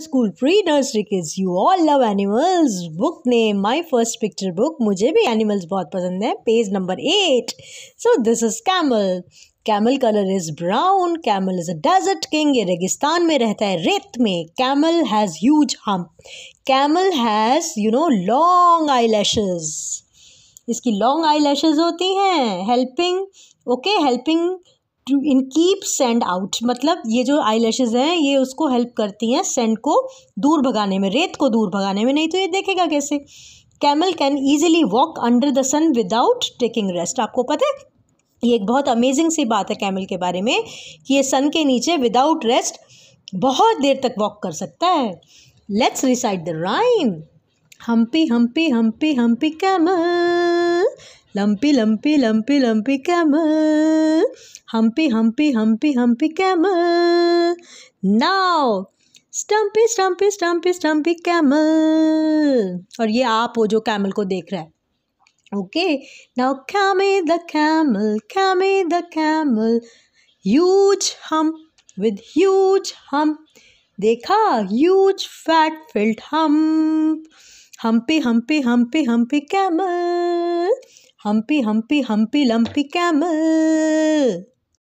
school pre nursery kids you all love animals book name my first picture book मुझे भी animals बहुत पसंद है page number eight so this is camel camel colour is brown camel is a desert king ये रेगिस्तान में रहता है रेत में camel has huge hump camel has you know long eye इसकी लॉन्ग आई होती हैं helping okay helping to in keep sand out मतलब ये जो आई लैशेज़ हैं ये उसको हेल्प करती हैं सेंड को दूर भगाने में रेत को दूर भगाने में नहीं तो ये देखेगा कैसे camel can easily walk under the sun without taking rest आपको पता है ये एक बहुत अमेजिंग सी बात है कैमल के बारे में कि ये सन के नीचे विदाउट रेस्ट बहुत देर तक वॉक कर सकता है let's recite the rhyme humpy humpy humpy humpy camel lumpy lumpy lumpy lumpy camel humpy humpy humpy humpy camel now stumpy stumpy stumpy stumpy camel और ये आप हो जो कैमल को देख रहा है okay now came the camel came the camel huge hump with huge hump देखा huge fat filled hump humpy humpy humpy humpy camel humpy humpy humpy lumpy camel